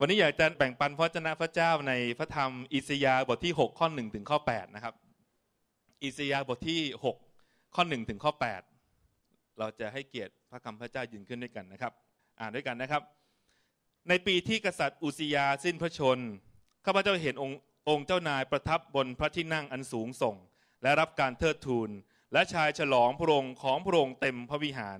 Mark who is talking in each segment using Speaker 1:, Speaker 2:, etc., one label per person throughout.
Speaker 1: วันนี้อยากจะแบ่งปันพระเจนาพระเจ้าในพระธรรมอิสยาห์บทที่ 6 ข้อ1ถึงข้อ8นะครับอิสยาห์บทที่ 6 ข้อ1ถึงข้อ8เราจะให้เกียรติพระคำพระเจ้ายืนขึ้นด้วยกันนะครับ อ่านด้วยกันนะครับ ในปีที่กษัตริย์อุสยาสิ้นพระชนข้าพเจ้าเห็นองค์องค์เจ้านายประทับบนพระที่นั่งอันสูงส่ง และรับการเทิดทูนและชายฉลองพระองค์ของพระองค์เต็มพระวิหาร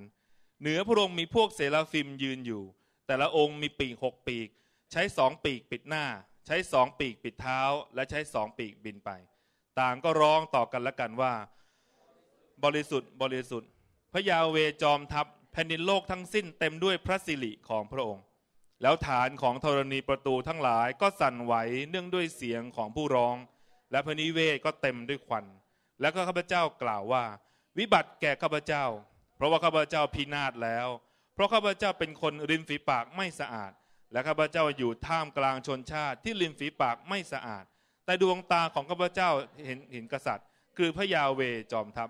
Speaker 1: เหนือพระองค์มีพวกเสราฟิมยืนอยู่ แต่ละองค์มีปีกหกปีกใช้สองปีกปิดหน้า ใช้สองปีกปิดเท้า และใช้สองปีกบินไป ต่างก็ร้องต่อกันละกันว่า บริสุทธิ์บริสุทธิ์ พระยาเวจอมทัพแผ่นดินโลกทั้งสิ้นเต็มด้วยพระสิริของพระองค์ แล้วฐานของธรณีประตูทั้งหลายก็สั่นไหว เนื่องด้วยเสียงของผู้ร้อง และพระนิเวศก็เต็มด้วยควัน แล้วก็ข้าพเจ้ากล่าวว่าวิบัติแก่ข้าพเจ้า เพราะว่าข้าพเจ้าพินาศแล้ว เพราะข้าพเจ้าเป็นคนริมฝีปากไม่สะอาดและข้าพเจ้าอยู่ท่ามกลางชนชาติที่ริมฝีปากไม่สะอาด แต่ดวงตาของข้าพเจ้าเห็นเห็นกษัตริย์ คือพระยาเวจอมทัพ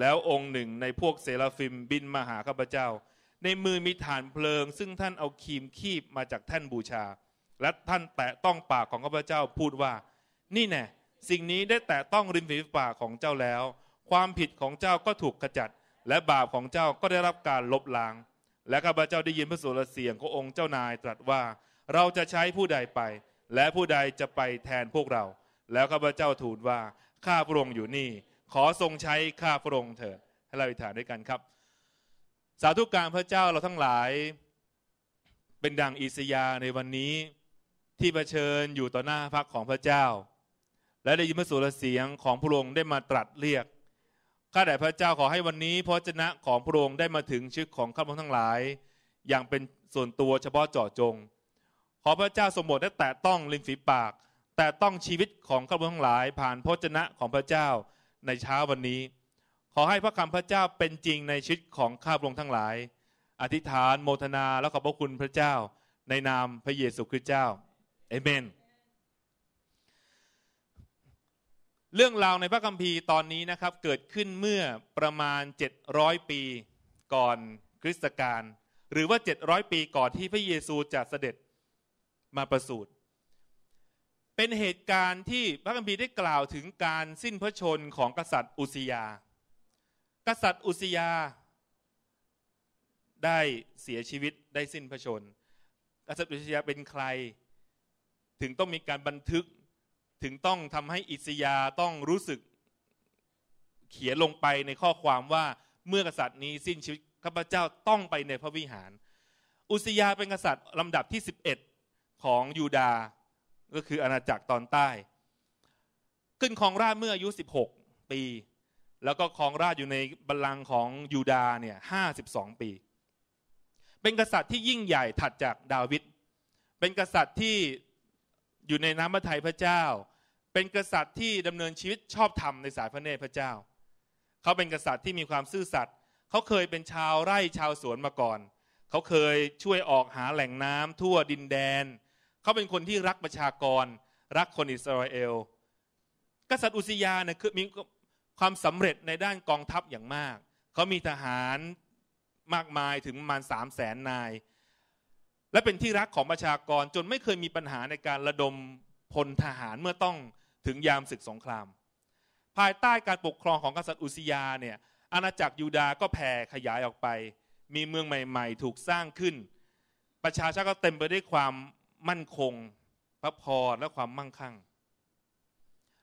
Speaker 1: แล้วองค์หนึ่งในพวกเซราฟิมบินมาหาข้าพเจ้า ในมือมีฐานเพลิง ซึ่งท่านเอาคีมคีบมาจากแท่นบูชา และท่านแตะต้องปากของข้าพเจ้าพูดว่า นี่แน่สิ่งนี้ได้แตะต้องริมฝีปากของเจ้าแล้ว ความผิดของเจ้าก็ถูกขจัด และบาปของเจ้าก็ได้รับการลบล้างและข้าพเจ้าได้ยินพระสุรเสียงขององค์เจ้านายตรัสว่าเราจะใช้ผู้ใดไป และผู้ใดจะไปแทนพวกเรา แล้วข้าพเจ้าทูลว่าข้าพระองค์อยู่นี่ ขอทรงใช้ข้าพระองค์เถิดให้เราอธิษฐานด้วยกันครับ สาธุการพระเจ้าเราทั้งหลาย เป็นดังอิสยาในวันนี้ ที่เผชิญอยู่ต่อหน้าพักของพระเจ้า และได้ยินพระสุรเสียงของพระองค์ได้มาตรัสเรียกข้าแต่พระเจ้าขอให้วันนี้ พระเจนะของพระองค์ได้มาถึงชีวิตของข้าพเจ้าทั้งหลาย อย่างเป็นส่วนตัวเฉพาะเจาะจง ขอพระเจ้าสมบูรณ์ได้แต่ต้องลินฝีปาก แต่ต้องชีวิตของข้าพเจ้าทั้งหลายผ่านพระเจนะของพระเจ้าในเช้าวันนี้ ขอให้พระคำพระเจ้าเป็นจริงในชีวิตของข้าพระองค์ทั้งหลาย อธิษฐาน โมทนาและขอบพระคุณพระเจ้าในนามพระเยซูคริสต์เจ้าเอเมนเรื่องราวในพระคัมภีร์ตอนนี้นะครับเกิดขึ้นเมื่อประมาณ 700 ปีก่อนคริสตกาลหรือว่า700ปีก่อนที่พระเยซูจะเสด็จมาประสูติเป็นเหตุการณ์ที่พระคัมภีร์ได้กล่าวถึงการสิ้นพระชนของกษัตริย์อุสยา กษัตริย์อุสยา ได้เสียชีวิตได้สิ้นพระชนกษัตริย์อุสยาเป็นใครถึงต้องมีการบันทึกถึงต้องทำให้อิสยาต้องรู้สึกเขียนลงไปในข้อความว่าเมื่อกษัตริย์นี้สิ้นชีวิต ข้าพเจ้าต้องไปในพระวิหาร อุสยาเป็นกษัตริย์ลำดับที่ 11 ของยูดาห์ก็คืออาณาจักรตอนใต้ ขึ้นครองราชเมื่ออายุ 16 ปี แล้วก็ครองราชอยู่ในบัลลังก์ของยูดาห์เนี่ย52 ปี เป็นกษัตริย์ที่ยิ่งใหญ่ถัดจากดาวิดเป็นกษัตริย์ที่อยู่ในน้ำพระทัยพระเจ้า เป็นกษัตริย์ที่ดำเนินชีวิตชอบธรรมในสายพระเนตรพระเจ้า เขาเป็นกษัตริย์ที่มีความซื่อสัตย์ เขาเคยเป็นชาวไร่ชาวสวนมาก่อน เขาเคยช่วยออกหาแหล่งน้ำทั่วดินแดน เขาเป็นคนที่รักประชากร รักคนอิสราเอล กษัตริย์อุสยาเนี่ยคือมีความสำเร็จในด้านกองทัพอย่างมาก เขามีทหารมากมายถึงประมาณสามแสนนายและเป็นที่รักของประชากรจนไม่เคยมีปัญหาในการระดมพลทหารเมื่อต้องถึงยามศึกสงคราม ภายใต้การปกครองของกษัตริย์อุสยาเนี่ยอาณาจักรยูดาห์ก็แผ่ขยายออกไป มีเมืองใหม่ๆ ถูกสร้างขึ้น ประชาชาติก็เต็มไปได้วยความมั่นคงพระพรและความมั่งคั่ง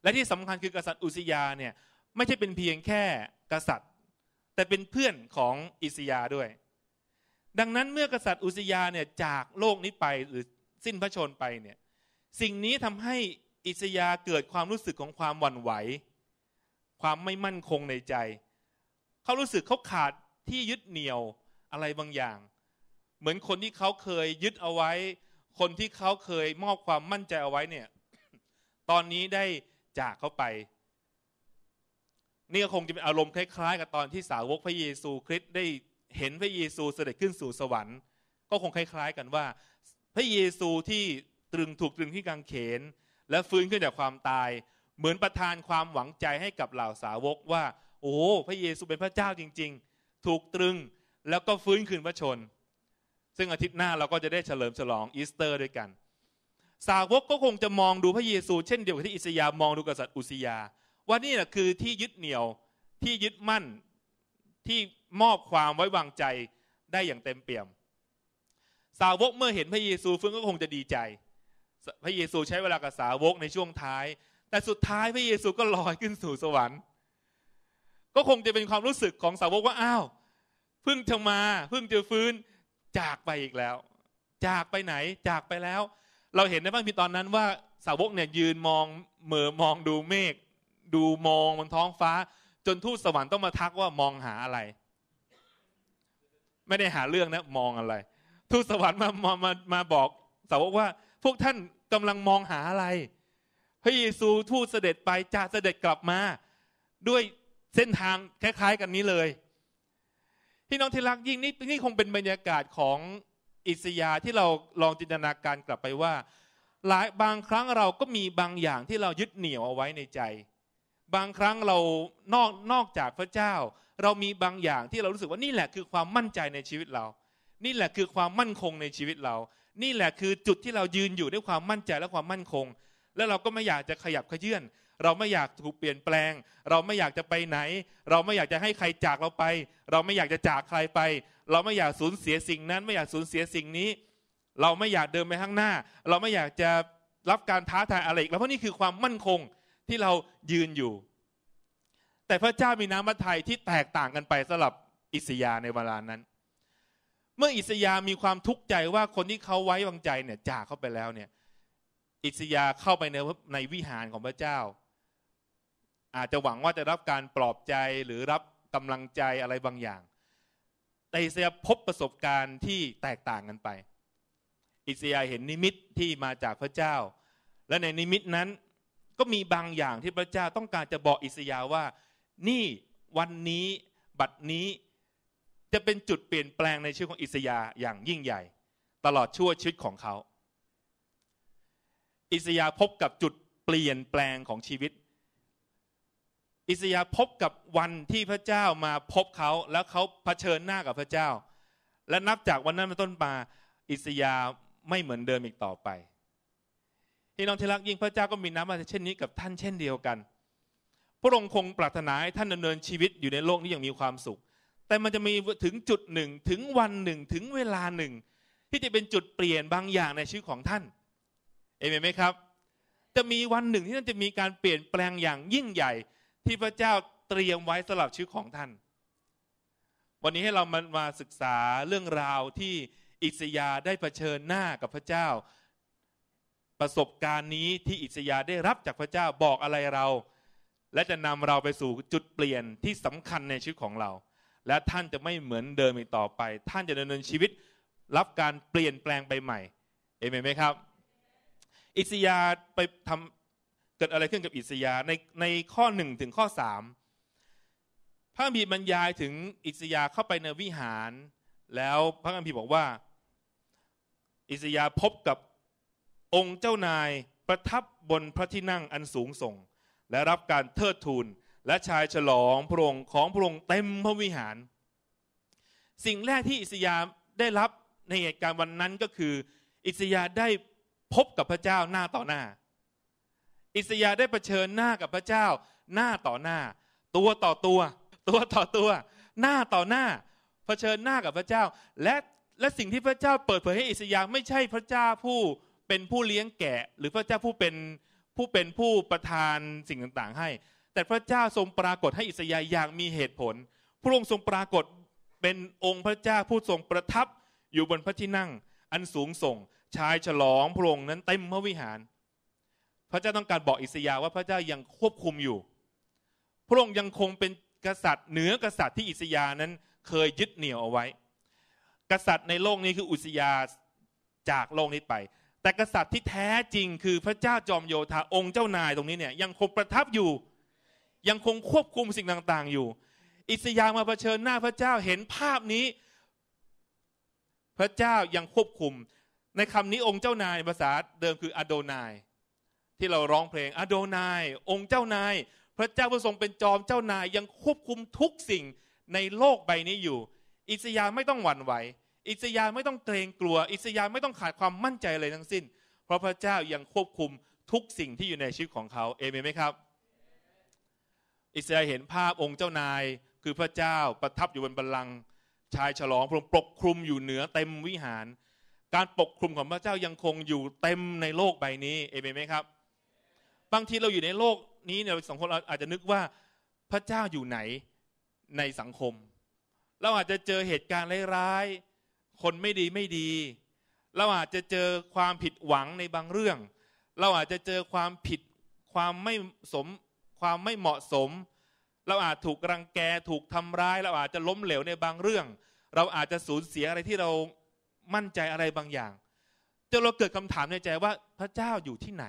Speaker 1: และที่สำคัญคือกษัตริย์อุสยาเนี่ยไม่ใช่เป็นเพียงแค่กษัตริย์ แต่เป็นเพื่อนของอิสยาด้วยดังนั้นเมื่อกษัตริย์อุสยาเนี่ยจากโลกนี้ไปหรือสิ้นพระชนไปเนี่ยสิ่งนี้ทำให้อิสยาเกิดความรู้สึกของความหวั่นไหว ความไม่มั่นคงในใจเขารู้สึกเขาขาดที่ยึดเหนี่ยวอะไรบางอย่าง เหมือนคนที่เขาเคยยึดเอาไว้ คนที่เขาเคยมอบความมั่นใจเอาไว้เนี่ยตอนนี้ได้จากเขาไปนี่ก็คงจะเป็นอารมณ์คล้ายๆ กับตอนที่สาวกพระเยซูคริสต์ได้เห็นพระเยซูเสด็จขึ้นสู่สวรรค์ก็คงคล้าย ๆ กันว่าพระเยซูที่ตรึงถูกตรึงที่กางเขน และฟื้นขึ้นจากความตาย เหมือนประทานความหวังใจให้กับเหล่าสาวกว่า โอ้พระเยซูเป็นพระเจ้าจริง ๆ ถูกตรึงแล้วก็ฟื้นคืนพระชน ซึ่งอาทิตย์หน้าเราก็จะได้เฉลิม ฉลองอีสเตอร์ด้วยกัน สาวกก็คงจะมองดูพระเยซูเช่นเดียวกับที่อิสยามองดูกษัตริย์อุสยาว่านี่แหละคือที่ยึดเหนี่ยวที่ยึดมั่นที่มอบความไว้วางใจได้อย่างเต็มเปี่ยม สาวกเมื่อเห็นพระเยซูฟื้นก็คงจะดีใจ พระเยซูใช้เวลากับสาวกในช่วงท้าย แต่สุดท้ายพระเยซูก็ลอยขึ้นสู่สวรรค์ก็คงจะเป็นความรู้สึกของสาวกว่าอ้าวเพิ่งจะมาเพิ่งจะฟื้นจากไปอีกแล้ว จากไปไหน จากไปแล้ว เราเห็นในบ้างพี่์ตอนนั้นว่าสาวกเนี่ยยืนมองเหมอมองดูเมฆดูมองบนท้องฟ้า จนทูตสวรรค์ต้องมาทักว่ามองหาอะไรไม่ได้หาเรื่องนะ มองอะไรทูตสวรรค์มามามามาบอกสาวกว่าพวกท่านกำลังมองหาอะไรพระเยซูทูตเสด็จไปจะเสด็จกลับมาด้วยเส้นทางคล้าย ๆ กันนี้เลย พี่น้องที่รักยิ่งนี่นี่คงเป็นบรรยากาศของอิสยาที่เราลองจินตนาการกลับไปว่า หลายบางครั้งเราก็มีบางอย่างที่เรายึดเหนี่ยวเอาไว้ในใจบางครั้งเรานอกนอกจากพระเจ้า เรามีบางอย่างที่เรารู้สึกว่านี่แหละคือความมั่นใจในชีวิตเรา นี่แหละคือความมั่นคงในชีวิตเรา นี่แหละคือจุดที่เรายืนอยู่ด้วยความมั่นใจและความมั่นคง แล้วเราก็ไม่อยากจะขยับขยื่น เราไม่อยากถูกเปลี่ยนแปลง เราไม่อยากจะไปไหน เราไม่อยากจะให้ใครจากเราไป เราไม่อยากจะจากใครไป เราไม่อยากสูญเสียสิ่งนั้น ไม่อยากสูญเสียสิ่งนี้ เราไม่อยากเดินไปข้างหน้า เราไม่อยากจะรับการท้าทายอะไรอีกแล้วเพราะนี่คือความมั่นคงที่เรายืนอยู่ แต่พระเจ้ามีน้ำพระทัยที่แตกต่างกันไปสำหรับอิสยาในเวลานั้น เมื่ออิสยา มีความทุกข์ใจว่าคนที่เขาไว้วางใจเนี่ยจากเขาไปแล้วเนี่ย อิสยาเข้าไปในในวิหารของพระเจ้า อาจจะหวังว่าจะรับการปลอบใจหรือรับกำลังใจอะไรบางอย่าง แต่อิสยาพบประสบการณ์ที่แตกต่างกันไป อิสยาเห็นนิมิตที่มาจากพระเจ้า และในนิมิตนั้นก็มีบางอย่างที่พระเจ้าต้องการจะบอกอิสยาว่า นี่วันนี้บัดนี้จะเป็นจุดเปลี่ยนแปลงในชีวิตของอิสยาอย่างยิ่งใหญ่ ตลอดชั่วชีวิตของเขา อิสยาพบกับจุดเปลี่ยนแปลงของชีวิต อิสยาพบกับวันที่พระเจ้ามาพบเขา แล้วเขาเผชิญหน้ากับพระเจ้า และนับจากวันนั้นเป็นต้นมาอิสยาไม่เหมือนเดิมอีกต่อไปพี่น้องที่รักยิ่งพระเจ้าก็มีน้ำมาเช่นนี้กับท่านเช่นเดียวกัน พระองค์คงปรารถนาให้ท่านดำเนินชีวิตอยู่ในโลกนี้อย่างมีความสุข แต่มันจะมีถึงจุดหนึ่งถึงวันหนึ่งถึงเวลาหนึ่ง ที่จะเป็นจุดเปลี่ยนบางอย่างในชีวิตของท่านเอเมนไหมครับ จะมีวันหนึ่งที่ท่านจะมีการเปลี่ยนแปลงอย่างยิ่งใหญ่ที่พระเจ้าเตรียมไว้สำหรับชีวิตของท่าน วันนี้ให้เรามามาศึกษาเรื่องราวที่อิสยาได้เผชิญหน้ากับพระเจ้าประสบการณ์นี้ที่อิสยาได้รับจากพระเจ้าบอกอะไรเรา และจะนำเราไปสู่จุดเปลี่ยนที่สำคัญในชีวิตของเรา และท่านจะไม่เหมือนเดิมอีกต่อไป ท่านจะดำเนินชีวิตรับการเปลี่ยนแปลงไปใหม่เอเมนไหมครับ อิสยาไปทำเกิดอะไรขึ้นกับอิสยาในในข้อหนึ่งถึงข้อสามพระคัมภีร์บรรยายถึงอิสยาเข้าไปในวิหาร แล้วพระคัมภีร์บอกว่าอิสยาพบกับองค์เจ้านายประทับบนพระที่นั่งอันสูงส่ง และรับการเทิดทูนและชายฉลองพระองค์ของพระองค์เต็มพระวิหาร สิ่งแรกที่อิสยาได้รับในเหตุการณ์วันนั้นก็คือ อิสยาได้พบกับพระเจ้าหน้าต่อหน้า อิสยาได้เผชิญหน้ากับพระเจ้าหน้าต่อหน้า ตัวต่อตัว ตัวต่อตัว หน้าต่อหน้าเผชิญหน้ากับพระเจ้าและและสิ่งที่พระเจ้าเปิดเผยให้อิสยาไม่ใช่พระเจ้าผู้เป็นผู้เลี้ยงแกะหรือพระเจ้าผู้เป็นผู้เป็นผู้ประทานสิ่งต่างๆ ให้ แต่พระเจ้าทรงปรากฏให้อิสยาห์อย่างมีเหตุผลพระองค์ทรงปรากฏเป็นองค์พระเจ้าผู้ทรงประทับอยู่บนพระที่นั่ง อันสูงส่ง ชายฉลองพระองค์นั้นเต็มพระวิหาร พระเจ้าต้องการบอกอิสยาห์ว่าพระเจ้ายังควบคุมอยู่ พระองค์ยังคงเป็นกษัตริย์เหนือกษัตริย์ที่อิสยาห์นั้นเคยยึดเหนี่ยวเอาไว้ กษัตริย์ในโลกนี้คืออุสยาจากโลกนี้ไปแต่กษัตริย์ที่แท้จริงคือพระเจ้าจอมโยธาองค์เจ้านายตรงนี้เนี่ยยังคงประทับอยู่ ยังคงควบคุมสิ่งต่าง ๆ อยู่ อิสยามาเผชิญหน้าพระเจ้าเห็นภาพนี้ พระเจ้ายังควบคุม ในคำนี้องค์เจ้านายภาษาเดิมคืออโดนายที่เราร้องเพลงอโดนายองค์เจ้านาย พระเจ้าผู้ทรงเป็นจอมเจ้านาย ยังควบคุมทุกสิ่งในโลกใบนี้อยู่ อิสยาไม่ต้องหวั่นไหวอิสยาไม่ต้องเกรงกลัว อิสยาไม่ต้องขาดความมั่นใจเลยทั้งสิ้น เพราะพระเจ้ายังควบคุมทุกสิ่งที่อยู่ในชีวิตของเขาเอเมนไหมครับ อิสยาเห็นภาพองค์เจ้านาย คือพระเจ้าประทับอยู่บนบัลลังก์ชายฉลองพระองค์ปกคลุมอยู่เหนือเต็มวิหาร การปกคลุมของพระเจ้ายังคงอยู่เต็มในโลกใบนี้เอเมนไหมครับ บางทีเราอยู่ในโลกนี้เนี่ยสองคนเราอาจจะนึกว่าพระเจ้าอยู่ไหนในสังคมเราอาจจะเจอเหตุการณ์ร้ายๆคนไม่ดีไม่ดี เราอาจจะเจอความผิดหวังในบางเรื่อง เราอาจจะเจอความผิดความไม่สมความไม่เหมาะสม เราอาจถูกรังแกถูกทำร้าย เราอาจจะล้มเหลวในบางเรื่อง เราอาจจะสูญเสียอะไรที่เรามั่นใจอะไรบางอย่างจนเราเกิดคำถามในใจว่าพระเจ้าอยู่ที่ไหน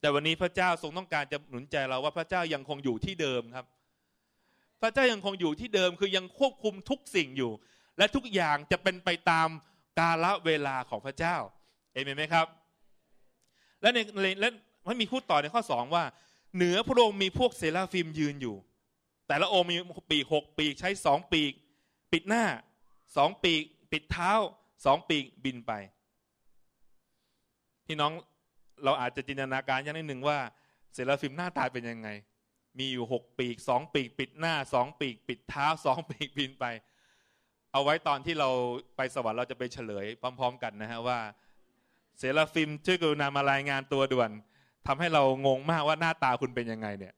Speaker 1: แต่วันนี้พระเจ้าทรงต้องการจะหนุนใจเราว่าพระเจ้ายังคงอยู่ที่เดิมครับ พระเจ้ายังคงอยู่ที่เดิมคือยังควบคุมทุกสิ่งอยู่และทุกอย่างจะเป็นไปตามกาลเวลาของพระเจ้า เอเมนไหมครับ และในและมันมีพูดต่อในข้อสองว่า เหนือพระองค์มีพวกเซราฟิมยืนอยู่ แต่ละองค์มีปีกหกปีกใช้สองปีกปิดหน้าสองปีกปิดเท้าสองปีกบินไปพี่น้องเราอาจจะจินตนาการอย่างนิดหนึ่งว่าเซราฟิมหน้าตาเป็นยังไง มีอยู่หกปีกสองปีกปิดหน้าสองปีกปิดเท้าสองปีกบินไปเอาไว้ตอนที่เราไปสวรรค์เราจะไปเฉลยพร้อม ๆ กันนะฮะว่าเซรฟิมช่วยกรุณามารายงานตัวด่วน ทำให้เรางงมากว่าหน้าตาคุณเป็นยังไงเนี่ย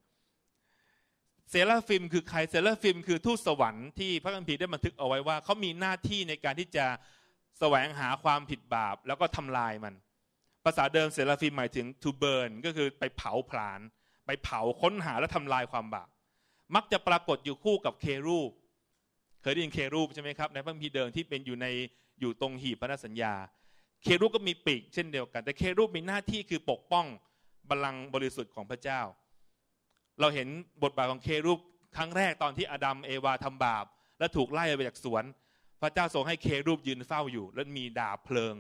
Speaker 1: เซรฟิมคือใครเซรฟิมคือทูตสวรรค์ที่พระคัมภีร์ได้บันทึกเอาไว้ว่า เขามีหน้าที่ในการที่จะแสวงหาความผิดบาปแล้วก็ทำลายมัน ภาษาเดิมเซรฟิมหมายถึง to burn ก็คือไปเผาผลาญไปเผาค้นหาและทำลายความบาปมักจะปรากฏอยู่คู่กับเครูปคยได้ยินเครูปใช่ไหมครับในพระคัมภีร์เดิมที่เป็นอยู่ในอยู่ตรงหีบพระนสัญญา เครูปก็มีปีกเช่นเดียวกัน แต่เครูปมีหน้าที่คือปกป้องบาลังบริสุทธิ์ของพระเจ้า เราเห็นบทบาทของเครูปครั้งแรกตอนที่อาดัมเอวาทำบาปและถูกไล่ไปจากสวนพระเจ้าทรงให้เครูปยืนเฝ้าอยู่ และมีดาบเพลิง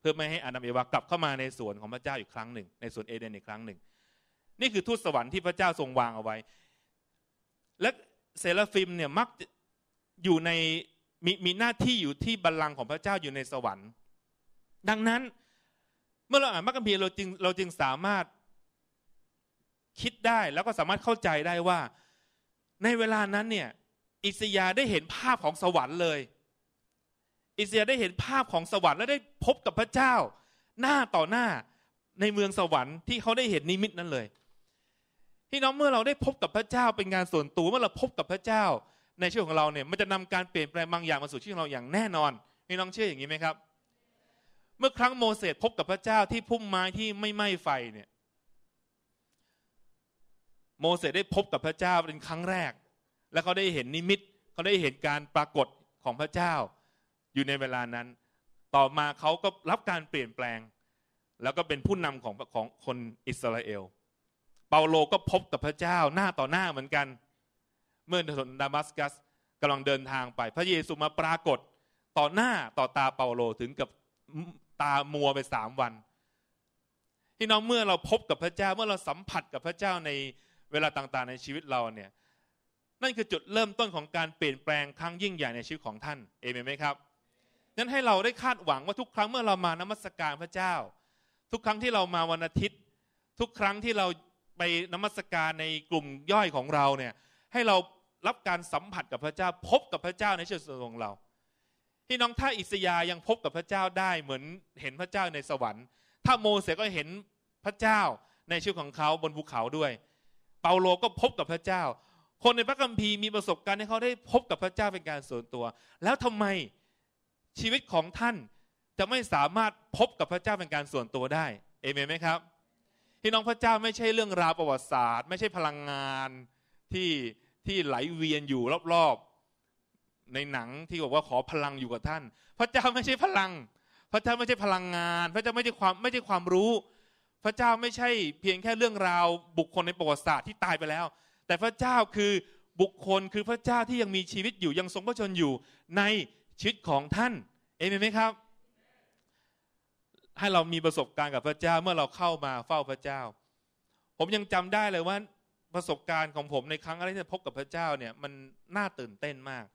Speaker 1: เพื่อไม่ให้อาดัมเอวากลับเข้ามาในสวนของพระเจ้าอีกครั้งหนึ่ง ในสวนเอเดนอีกครั้งหนึ่งนี่คือทูตสวรรค์ที่พระเจ้าทรงวางเอาไว้ และเซราฟิมเนี่ยมักอยู่ในมีมีหน้าที่อยู่ที่บัลลังก์ของพระเจ้าอยู่ในสวรรค์ ดังนั้นเมื่อเราอ่านมัคคัมภีร์เราจึงเราจึงสามารถ คิดได้แล้วก็สามารถเข้าใจได้ว่าในเวลานั้นเนี่ย อิสยาได้เห็นภาพของสวรรค์เลย อิสยาได้เห็นภาพของสวรรค์และได้พบกับพระเจ้า หน้าต่อหน้าในเมืองสวรรค์ที่เขาได้เห็นนิมิตนั้นเลยพี่น้องเมื่อเราได้พบกับพระเจ้าเป็นงานส่วนตัวเมื่อเราพบกับพระเจ้าในชีวิตของเราเนี่ยมันจะนำการเปลี่ยนแปลงบางอย่างมาสู่ชีวิตของเราอย่างแน่นอนพี่น้องเชื่ออย่างนี้ไหมครับ เมื่อครั้งโมเสสพบกับพระเจ้าที่พุ่มไม้ที่ไม่ไหม้ไฟเนี่ยโมเสสได้พบกับพระเจ้าเป็นครั้งแรก และเขาได้เห็นนิมิตเขาได้เห็นการปรากฏของพระเจ้า อยู่ในเวลานั้น ต่อมาเขาก็รับการเปลี่ยนแปลง แล้วก็เป็นผู้นำของของคนอิสราเอลเปาโลก็พบกับพระเจ้าหน้าต่อหน้าเหมือนกันเมื่อถนนดามัสกัสกำลังเดินทางไปพระเยซูมาปรากฏ ต่อหน้าต่อตาเปาโลถึงกับตามัวไปสามวันที่น้องเมื่อเราพบกับพระเจ้าเมื่อเราสัมผัสกับพระเจ้าในเวลาต่างๆ ในชีวิตเราเนี่ยนั่นคือจุดเริ่มต้นของการเปลี่ยนแปลง ครั้งยิ่งใหญ่ในชีวิตของท่านเอเมนไหมครับนั้นให้เราได้คาดหวังว่าทุกครั้งเมื่อเรามานมัสการพระเจ้า ทุกครั้งที่เรามาวันอาทิตย์ทุกครั้งที่เราไปนมัสการในกลุ่มย่อยของเราเนี่ยให้เรารับการสัมผัสกับพระเจ้าพบกับพระเจ้าในชีวิตของเราพี่น้องถ้าอิสยายังพบกับพระเจ้าได้เหมือนเห็นพระเจ้าในสวรรค์ ถ้าโมเสสก็เห็นพระเจ้าในชีวิตของเขาบนภูเขาด้วย เปาโลก็พบกับพระเจ้า คนในพระคัมภีร์มีประสบการณ์ให้เขาได้พบกับพระเจ้าเป็นการส่วนตัว แล้วทำไมชีวิตของท่านจะไม่สามารถพบกับพระเจ้าเป็นการส่วนตัวได้เอเมนไหมครับพี่น้องพระเจ้าไม่ใช่เรื่องราวประวัติศาสตร์ ไม่ใช่พลังงานที่ที่ไหลเวียนอยู่รอบๆในหนังที่บอกว่าขอพลังอยู่กับท่าน พระเจ้าไม่ใช่พลัง พระเจ้าไม่ใช่พลังงาน พระเจ้าไม่ใช่ความไม่ใช่ความรู้ พระเจ้าไม่ใช่ เพียงแค่เรื่องราวบุคคลในประวัติศาสตร์ที่ตายไปแล้ว แต่พระเจ้าคือบุคคลคือพระเจ้าที่ยังมีชีวิตอยู่ ยังทรงพระชนอยู่ในชีวิตของท่านเอเมนไหมครับ ให้เรามีประสบการณ์กับพระเจ้าเมื่อเราเข้ามาเฝ้าพระเจ้า ผมยังจำได้เลยว่าประสบการณ์ของผมในครั้งอะไรที่พบกับพระเจ้าเนี่ยมันน่าตื่นเต้นมาก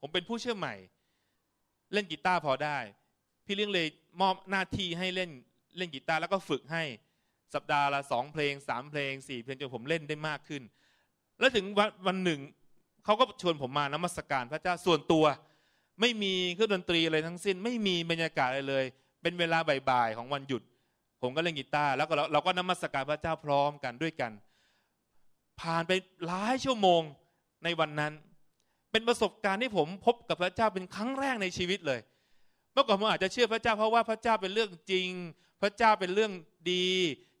Speaker 1: ผมเป็นผู้เชื่อใหม่ เล่นกีตาร์พอได้ พี่เลี้ยงเลยมอบหน้าที่ให้เล่นเล่นกีตาร์แล้วก็ฝึกให้สัปดาห์ละสองเพลงสามเพลงสี่เพลงจนผมเล่นได้มากขึ้นแล้วถึงวันวันหนึ่งเขาก็ชวนผมมานมัสการพระเจ้าส่วนตัว ไม่มีเครื่องดนตรีอะไรทั้งสิ้น ไม่มีบรรยากาศอะไรเลย เป็นเวลาบ่ายๆของวันหยุด ผมก็เล่นกีตาร์แล้วก็เราก็นมัสการพระเจ้าพร้อมกันด้วยกันผ่านไปหลายชั่วโมงในวันนั้น เป็นประสบการณ์ที่ผมพบกับพระเจ้าเป็นครั้งแรกในชีวิตเลยเมื่อก่อนผมอาจจะเชื่อพระเจ้าเพราะว่าพระเจ้าเป็นเรื่องจริง พระเจ้าเป็นเรื่องดี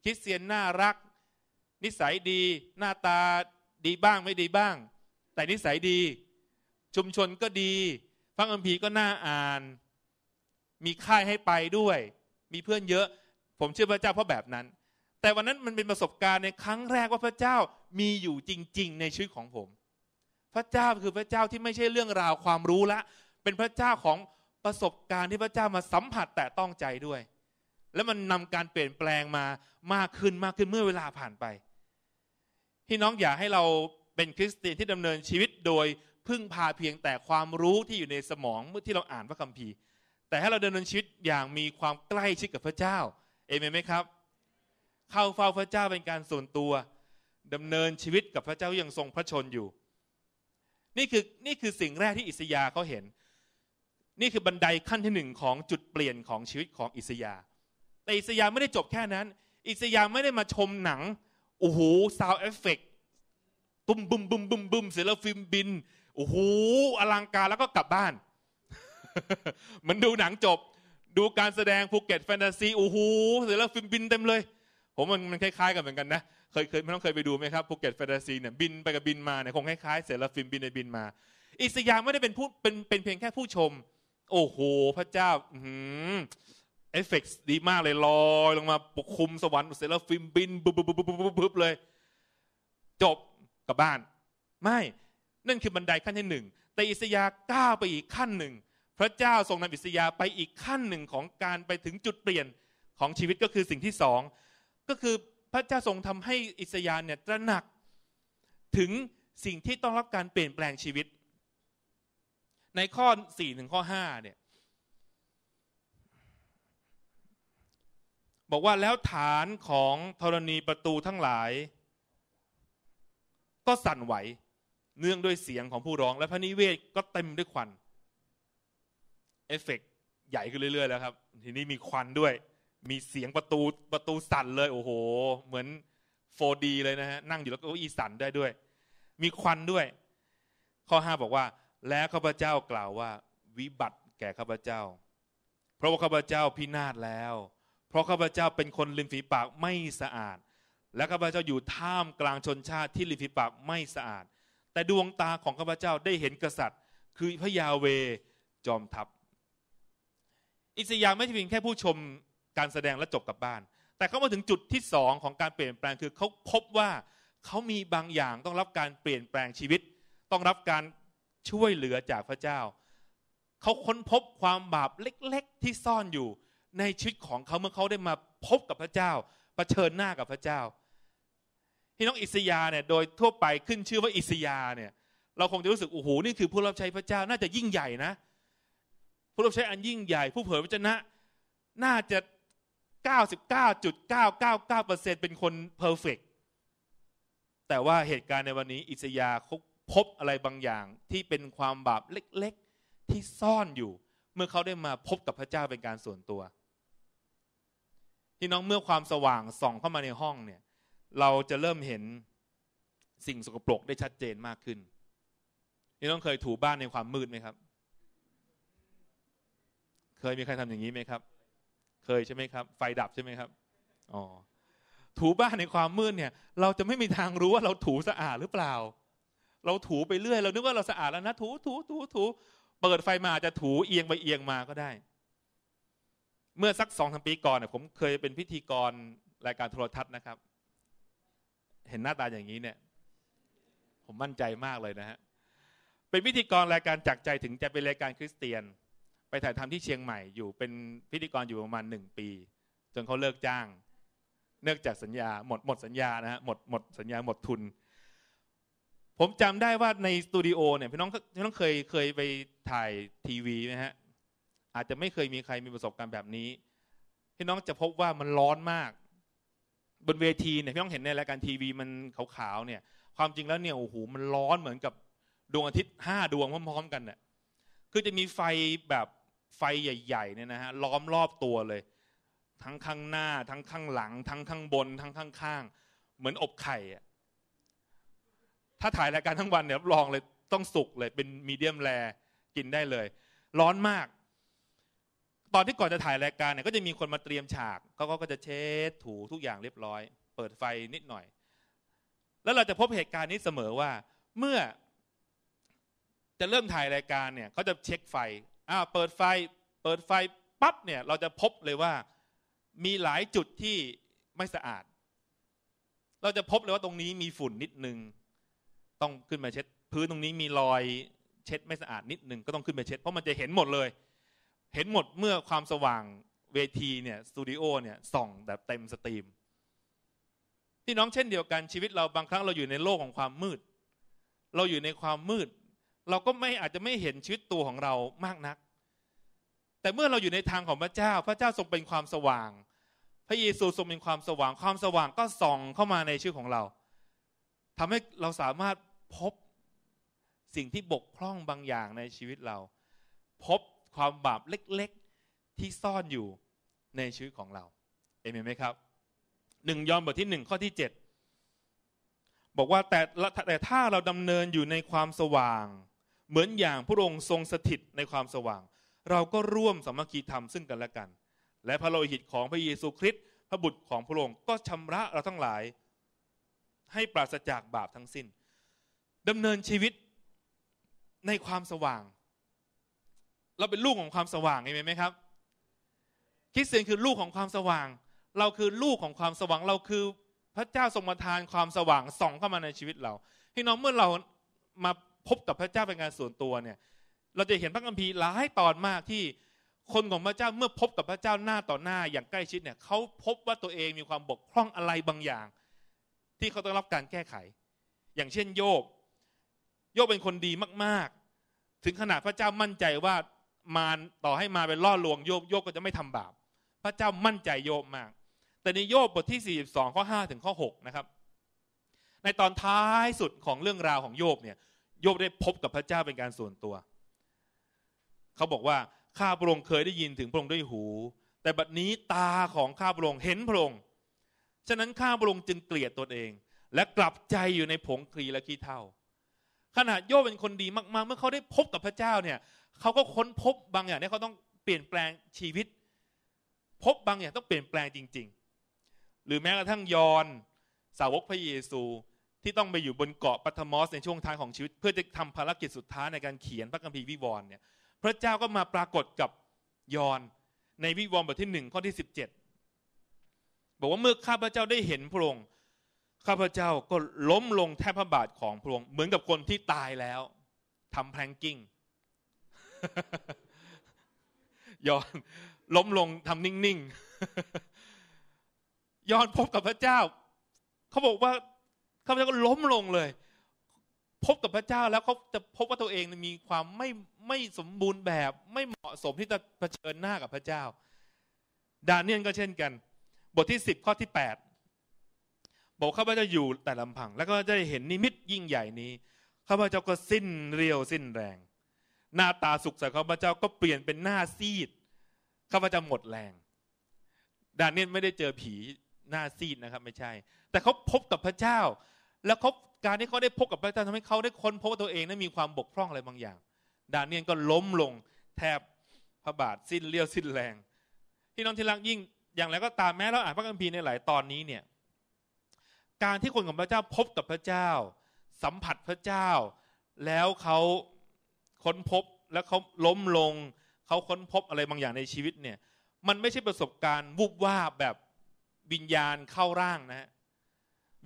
Speaker 1: คิดเสียนน่ารัก นิสัยดีหน้าตาดีบ้างไม่ดีบ้าง แต่นิสัยดี ชุมชนก็ดีพระอัมภีก็น่าอ่าน มีค่ายให้ไปด้วย มีเพื่อนเยอะ ผมเชื่อพระเจ้าเพราะแบบนั้น แต่วันนั้นมันเป็นประสบการณ์ในครั้งแรกว่าพระเจ้ามีอยู่จริงๆในชีวิตของผม พระเจ้าคือพระเจ้าที่ไม่ใช่เรื่องราวความรู้ละ เป็นพระเจ้าของประสบการณ์ที่พระเจ้ามาสัมผัสแต่ต้องใจด้วย แล้วมันนำการเปลี่ยนแปลงมามากขึ้นมากขึ้นเมื่อเวลาผ่านไปพี่น้องอย่าให้เราเป็นคริสเตียนที่ดำเนินชีวิตโดยพึ่งพาเพียงแต่ความรู้ที่อยู่ในสมองเมื่อที่เราอ่านพระคัมภีร์ แต่ให้เราดำเนินชีวิตอย่างมีความใกล้ชิดกับพระเจ้าเอเมนไหมครับ เข้าเฝ้าพระเจ้าเป็นการส่วนตัวดำเนินชีวิตกับพระเจ้ายังทรงพระชนอยู่ นี่คือนี่คือสิ่งแรกที่อิสยาเขาเห็น นี่คือบันไดขั้นที่หนึ่งของจุดเปลี่ยนของชีวิตของอิสยา แต่อิสยาไม่ได้จบแค่นั้น อิสยาไม่ได้มาชมหนังโอ้โหซาวเอฟเฟกตุ้มบุ้มบุ้มบุ้มบุ้มเสร็จแล้วฟิล์มบินโอ้โหอลังการแล้วก็กลับบ้าน มันดูหนังจบดูการแสดงภูเก็ตแฟนตาซีโอ้โหเสร็จแล้วฟิล์มบินเต็มเลยผมมันมันคล้ายๆกันเหมือนกันนะเคยเคยไม่ต้องเคยไปดูไหมครับภูเก็ตแฟนตาซีเนี่ยบินไปกับบินมาเนี่ยคงคล้ายๆเสรฟิมบินไปบินมา อิสยาไม่ได้เป็นผู้เป็นเป็นเพียงแค่ผู้ชม โอ้โห พระเจ้าอืมเอฟเฟกดีมากเลยลอยลงมาปกคลุมสวรรค์เสรฟิมบินบึบบึบบึบบึบเลย จบกลับบ้าน ไม่ นั่นคือบันไดขั้นที่หนึ่ง แต่อิสยาก้าวไปอีกขั้นหนึ่งพระเจ้าทรงนำอิสยาไปอีกขั้นหนึ่งของการไปถึงจุดเปลี่ยนของชีวิตก็คือสิ่งที่สองก็คือพระเจ้าทรงทำให้อิสยาเนี่ยตระหนักถึงสิ่งที่ต้องรับการเปลี่ยนแปลงชีวิต ในข้อ 4 ถึงข้อ 5 เนี่ยบอกว่าแล้วฐานของธรณีประตูทั้งหลาย ก็สั่นไหวเนื่องด้วยเสียงของผู้ร้องและพระนิเวศก็เต็มด้วยควัน เอฟเฟกใหญ่ขึ้นเรื่อยๆ แล้วครับ ทีนี้มีควันด้วยมีเสียงประตูประตูสั่นเลย โอ้โห เหมือน 4D เลยนะฮะนั่งอยู่แล้วก็อีสั่นได้ด้วย มีควันด้วย ข้อห้าบอกว่า แล้วข้าพเจ้ากล่าวว่าวิบัติแก่ข้าพเจ้า เพราะว่าข้าพเจ้าพินาศแล้ว เพราะข้าพเจ้าเป็นคนริมฝีปากไม่สะอาด และข้าพเจ้าอยู่ท่ามกลางชนชาติที่ริมฝีปากไม่สะอาด แต่ดวงตาของข้าพเจ้าได้เห็นกษัตริย์ คือพระยาเวจอมทัพ อิสยาห์ไม่ใช่เพียงแค่ผู้ชมการแสดงและจบกลับบ้าน แต่เขามาถึงจุดที่สองของการเปลี่ยนแปลงคือเขาพบว่าเขามีบางอย่างต้องรับการเปลี่ยนแปลงชีวิต ต้องรับการช่วยเหลือจากพระเจ้าเขาค้นพบความบาปเล็กๆ ที่ซ่อนอยู่ในชีวิตของเขาเมื่อเขาได้มาพบกับพระเจ้าเผชิญหน้ากับพระเจ้าพี่น้องอิสยาเนี่ยโดยทั่วไปขึ้นชื่อว่าอิสยาเนี่ยเราคงจะรู้สึกโอ้โหนี่คือผู้รับใช้พระเจ้าน่าจะยิ่งใหญ่นะ ผู้รับใช้อันยิ่งใหญ่ ผู้เผยพระชนะน่าจะ99.999%เป็นคนเพอร์เฟกแต่ว่าเหตุการณ์ในวันนี้ อิสยาเขาพบอะไรบางอย่างที่เป็นความบาปเล็กๆ ที่ซ่อนอยู่ เมื่อเขาได้มาพบกับพระเจ้าเป็นการส่วนตัวที่น้องเมื่อความสว่างส่องเข้ามาในห้องเนี่ยเราจะเริ่มเห็นสิ่งสกปรกได้ชัดเจนมากขึ้นที่น้องเคยถูบ้านในความมืดไหมครับ เคยมีใครทำอย่างนี้ไหมครับเคยใช่ไหมครับ ไฟดับใช่ไหมครับอ๋อถูบ้านในความมืดเนี่ย เราจะไม่มีทางรู้ว่าเราถูสะอาดหรือเปล่า เราถูไปเรื่อยเรานึกว่าเราสะอาดแล้วนะ ถูถูถูถูเปิดไฟมาจะถูเอียงไปเอียงมาก็ได้ เมื่อสักสองสามปีก่อนเนี่ยผมเคยเป็นพิธีกรรายการโทรทัศน์นะครับ เห็นหน้าตาอย่างนี้เนี่ย ผมมั่นใจมากเลยนะฮะเป็นพิธีกรรายการจากใจถึงจะเป็นรายการคริสเตียนไปถ่ายทำที่เชียงใหม่อยู่เป็นพิธีกรอยู่ประมาณหนึ่งปี จนเขาเลิกจ้าง เนื่องจากสัญญาหมดหมดสัญญานะฮะหมดหมดสัญญาหมดทุน ผมจำได้ว่าในสตูดิโอเนี่ยพี่น้องพี่น้องเคยเคยไปถ่ายทีวีนะฮะอาจจะไม่เคยมีใครมีประสบการณ์แบบนี้พี่น้องจะพบว่ามันร้อนมาก บนเวทีเนี่ยพี่น้องเห็นในรายการทีวี มันขาวๆเนี่ย ความจริงแล้วเนี่ยโอ้โหมันร้อนเหมือนกับดวงอาทิตย์ห้าดวงพร้อมๆ กันเนี่ยคือจะมีไฟแบบไฟใหญ่ๆเนี่ยนะฮะล้อมรอบตัวเลย ทั้งข้างหน้าทั้งข้างหลัง ทั้งข้างบน ทั้งข้างๆเหมือนอบไข่อะถ้าถ่ายรายการทั้งวันเนี่ยลองเลยต้องสุกเลยเป็นมีเดียมแรกินได้เลย ร้อนมาก ตอนที่ก่อนจะถ่ายรายการเนี่ยก็จะมีคนมาเตรียมฉากเขาก็จะเช็ดถูทุกอย่างเรียบร้อย เปิดไฟนิดหน่อย แล้วเราจะพบเหตุการณ์นี้เสมอว่า เมื่อจะเริ่มถ่ายรายการเนี่ยเขาจะเช็คไฟอ้าเปิดไฟเปิดไฟปั๊บเนี่ย เราจะพบเลยว่ามีหลายจุดที่ไม่สะอาด เราจะพบเลยว่าตรงนี้มีฝุ่นนิดนึงต้องขึ้นมาเช็ด พื้นตรงนี้มีรอยเช็ดไม่สะอาดนิดนึงก็ต้องขึ้นไปเช็ดเพราะมันจะเห็นหมดเลย เห็นหมดเมื่อความสว่างเวทีเนี่ยสตูดิโอเนี่ยส่องแบบเต็มสตรีมพี่น้องเช่นเดียวกันชีวิตเราบางครั้งเราอยู่ในโลกของความมืด เราอยู่ในความมืดเราก็ไม่อาจจะไม่เห็นชีวิตตัวของเรามากนัก แต่เมื่อเราอยู่ในทางของพระเจ้าพระเจ้าทรงเป็นความสว่าง พระเยซูทรงเป็นความสว่าง ความสว่างก็ส่องเข้ามาในชีวิตของเรา ทำให้เราสามารถพบสิ่งที่บกพร่องบางอย่างในชีวิตเรา พบความบาปเล็กๆที่ซ่อนอยู่ในชีวิตของเราเอเมนไหมครับ หนึ่งยอห์นบทที่หนึ่งข้อที่เจ็ดบอกว่าแต่ แต่ถ้าเราดำเนินอยู่ในความสว่างเหมือนอย่างพระองค์ทรงสถิตในความสว่าง เราก็ร่วมสมัคคีธรรมซึ่งกันและกัน และพระโลหิตของพระเยซูคริสต์พระบุตรของพระองค์ก็ชำระเราทั้งหลาย ให้ปราศจากบาปทั้งสิน้นดำเนินชีวิตในความสว่าง เราเป็นลูกของความสว่างเห็นไหมครับคิสเสียงคือลูกของความสว่าง เราคือลูกของความสว่างเราคือพระเจ้าทรงประทานความสว่างส่องเข้ามาในชีวิตเราพี่น้องเมื่อเรามาพบกับพระเจ้าเป็นงานส่วนตัวเนี่ย เราจะเห็นพระคัมภีร์หลายตอนมากที่คนของพระเจ้าเมื่อพบกับพระเจ้าหน้าต่อหน้าอย่างใกล้ชิดเนี่ยเขาพบว่าตัวเองมีความบกพร่องอะไรบางอย่าง ที่เขาต้องรับการแก้ไข อย่างเช่นโยบโยบเป็นคนดีมาก ๆ ถึงขนาดพระเจ้ามั่นใจว่ามารต่อให้มาเป็นล่อลวงโยบโยบก็จะไม่ทำบาปพระเจ้ามั่นใจโยบมาก แต่ในโยบบทที่ 42ข้อ5ถึงข้อ6นะครับในตอนท้ายสุดของเรื่องราวของโยบเนี่ยโยบได้พบกับพระเจ้าเป็นการส่วนตัว เขาบอกว่าข้าพระองค์เคยได้ยินถึงพระองค์ด้วยหู แต่บัดนี้ตาของข้าพระองค์เห็นพระองค์ ฉะนั้นข้าพระองค์จึงเกลียดตนเอง และกลับใจอยู่ในผงคลีและขี้เท่าขนาดโยบเป็นคนดีมากๆ เมื่อเขาได้พบกับพระเจ้าเนี่ย เขาก็ค้นพบบางอย่างที่เขาต้องเปลี่ยนแปลงชีวิต พบบางอย่างต้องเปลี่ยนแปลงจริง ๆ หรือแม้กระทั่งยอนสาวกพระเยซูที่ต้องไปอยู่บนเกาะปัทมอสในช่วงท้ายของชีวิต เพื่อจะทำภารกิจสุดท้ายในการเขียนพระคัมภีร์วิวรณ์เนี่ยพระเจ้าก็มาปรากฏกับยอนในวิวรณ์บทที่หนึ่งข้อที่สิบเจ็ดบอกว่าเมื่อข้าพเจ้าได้เห็นพระองค์ข้าพเจ้าก็ล้มลงแทบพระบาทของพระองค์เหมือนกับคนที่ตายแล้ว ทำแพลงกิ้ง ยอนล้มลงทำนิ่งๆยอนพบกับพระเจ้าเขาบอกว่าข้าพเจ้าก็ล้มลงเลย พบกับพระเจ้าแล้วเขาจะพบว่าตัวเองมีความไม่ไม่สมบูรณ์แบบไม่เหมาะสมที่จะเผชิญหน้ากับพระเจ้า ดาเนียนก็เช่นกัน บทที่สิบข้อที่แปดบอกข้าพเจ้าอยู่แต่ลำพัง แล้วก็ได้เห็นนิมิตยิ่งใหญ่นี้ข้าพเจ้าก็สิ้นเรียวสิ้นแรง หน้าตาสุขใสข้าพเจ้าก็เปลี่ยนเป็นหน้าซีดข้าพเจ้าหมดแรง ดาเนียนไม่ได้เจอผีหน้าซีดนะครับ ไม่ใช่ แต่เขาพบกับพระเจ้าแล้วเขาการที่เขาได้พบกับพระเจ้าทำให้เขาได้ค้นพบตัวเองนั้นมีความบกพร่องอะไรบางอย่าง ดาเนียลก็ล้มลงแทบพระบาทสิ้นเลี้ยวสิ้นแรงพี่น้องที่รักยิ่งอย่างไรก็ตามแม้เราอ่านพระคัมภีร์ในหลาย ตอนนี้เนี่ย การที่คนของพระเจ้าพบกับพระเจ้า สัมผัสพระเจ้า แล้วเขาค้นพบแล้วเขาล้มลงเขาค้นพบอะไรบางอย่างในชีวิตเนี่ย มันไม่ใช่ประสบการณ์วุบวาบแบบวิญญาณเข้าร่างนะฮะ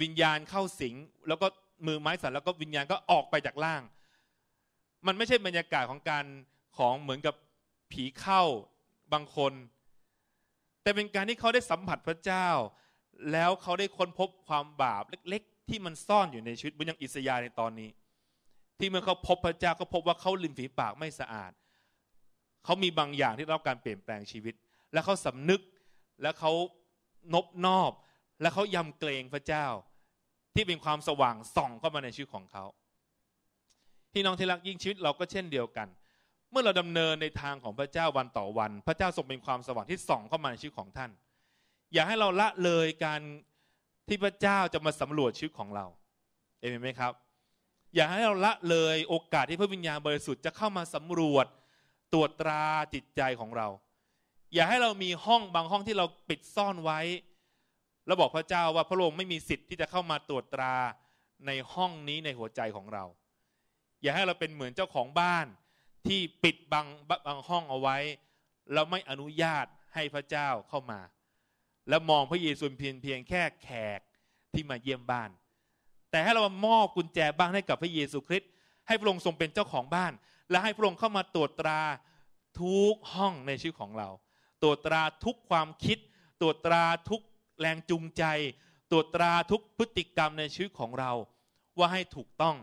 Speaker 1: วิญญาณเข้าสิงแล้วก็มือไม้สั่นแล้วก็วิญญาณก็ออกไปจากร่าง มันไม่ใช่บรรยากาศของการของเหมือนกับผีเข้าบางคน แต่เป็นการที่เขาได้สัมผัสพระเจ้า แล้วเขาได้ค้นพบความบาปเล็กๆ ที่มันซ่อนอยู่ในชีวิตบมนยังอิสยาในตอนนี้ ที่เมื่อเขาพบพระเจ้าก็พบว่าเขาลิ้นฝีปากไม่สะอาด เขามีบางอย่างที่รองการเปลี่ยนแปลงชีวิต และเขาสำนึกและเขานบนอบและเขายำเกรงพระเจ้าที่เป็นความสว่างส่องเข้ามาในชีวิตของเขาพี่น้องที่รักยิ่งชีวิตเราก็เช่นเดียวกัน เมื่อเราดำเนินในทางของพระเจ้าวันต่อวัน พระเจ้าทรงเป็นความสว่างที่ส่อง เข้ามาในชีวิตของท่านอย่าให้เราละเลยการที่พระเจ้าจะมาสำรวจชีวิตของเราเอเมนไหมครับ อย่าให้เราละเลยโอกาสที่พระวิญญาณบริสุทธิ์จะเข้ามาสำรวจตรวจตราจิตใจของเรา อย่าให้เรามีห้องบางห้องที่เราปิดซ่อนไว้แล้วบอกพระเจ้าว่าพระองค์ไม่มีสิทธิ์ที่จะเข้ามาตรวจตราในห้องนี้ในหัวใจของเรา อย่าให้เราเป็นเหมือนเจ้าของบ้านที่ปิดบังบังห้องเอาไว้ เราไม่อนุญาตให้พระเจ้าเข้ามา และมองพระเยซูเพียงเพียงแค่แขกที่มาเยี่ยมบ้าน แต่ให้เรามอบกุญแจบ้านให้กับพระเยซูคริสต์ให้พระองค์ทรงเป็นเจ้าของบ้าน และให้พระองค์เข้ามาตรวจตราทุกห้องในชีวิตของเรา ตรวจตราทุกความคิดตรวจตราทุกแรงจูงใจตรวจตราทุกพฤติกรรมในชีวิตของเราว่าให้ถูกต้อง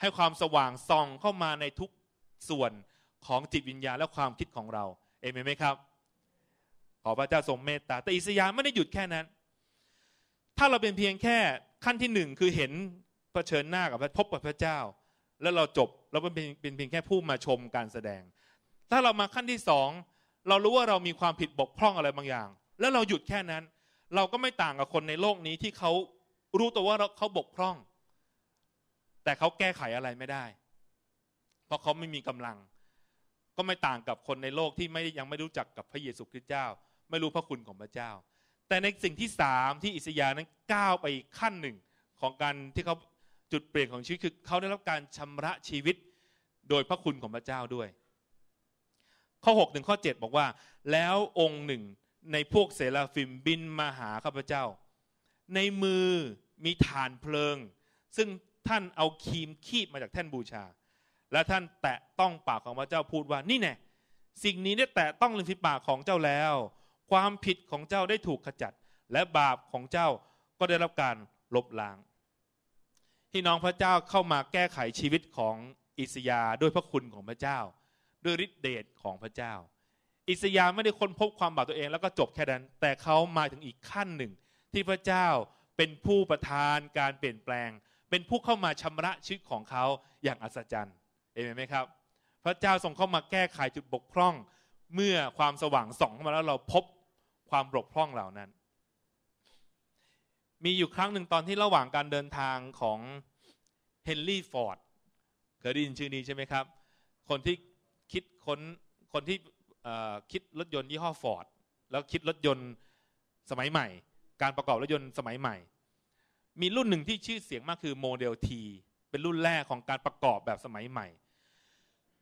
Speaker 1: ให้ความสว่างส่องเข้ามาในทุกส่วนของจิตวิญญาณและความคิดของเราเอเมนไหมครับขอพระเจ้าทรงเมตตาแต่อิสยาไม่ได้หยุดแค่นั้น ถ้าเราเป็นเพียงแค่ขั้นที่หนึ่งคือเห็นเผชิญหน้ากับพบกับพระเจ้า แล้วเราจบเราเป็นเป็นเพียงแค่ผู้มาชมการแสดง ถ้าเรามาขั้นที่สองเรารู้ว่าเรามีความผิดบกพร่องอะไรบางอย่าง แล้วเราหยุดแค่นั้นเราก็ไม่ต่างกับคนในโลกนี้ที่เขารู้ตัวว่าเขาบกพร่อง แต่เขาแก้ไขอะไรไม่ได้ เพราะเขาไม่มีกำลัง ก็ไม่ต่างกับคนในโลกที่ไม่ยังไม่รู้จักกับพระเยซูคริสต์เจ้าไม่รู้พระคุณของพระเจ้า แต่ในสิ่งที่สามที่อิสยาห์นั้นก้าวไปขั้นหนึ่งของการที่เขาจุดเปลี่ยนของชีวิตคือเขาได้รับการชำระชีวิตโดยพระคุณของพระเจ้าด้วย ข้อ6ถึงข้อ7บอกว่า แล้วองค์หนึ่งในพวกเสราฟิมบินมาหาข้าพเจ้า ในมือมีฐานเพลิงซึ่งท่านเอาคีมคีบมาจากแท่นบูชา และท่านแตะต้องปากของพระเจ้าพูดว่านี่แน่สิ่งนี้ได้แตะต้องลิ้นฝปากของเจ้าแล้ว ความผิดของเจ้าได้ถูกขจัด และบาปของเจ้าก็ได้รับการลบล้างที่น้องพระเจ้าเข้ามาแก้ไขชีวิตของอิสยาด้วยพระคุณของพระเจ้า ด้วยฤทธิเดชของพระเจ้าอิสยาไม่ได้ค้นพบความบาปตัวเองแล้วก็จบแค่นั้นแต่เขามาถึงอีกขั้นหนึ่ง ที่พระเจ้าเป็นผู้ประทานการเปลี่ยนแปลง เป็นผู้เข้ามาชำระชีวิตของเขาอย่างอัศจรรย์เห็นไหมครับพระเจ้าทรงเข้ามาแก้ไขจุดบกพร่องเมื่อความสว่างส่องเข้ามาแล้วเราพบความบกพร่องเหล่านั้น มีอยู่ครั้งหนึ่งตอนที่ระหว่างการเดินทางของเฮนรี่ฟอร์ดเคยได้ยินชื่อนี้ใช่ไหมครับคนที่คิดค้นคนที่คิดรถยนต์ยี่ห้อฟอร์ดแล้วคิดรถยนต์สมัยใหม่ การประกอบรถยนต์สมัยใหม่ มีรุ่นหนึ่งที่ชื่อเสียงมากคือโมเดลทีเป็นรุ่นแรกของการประกอบแบบสมัยใหม่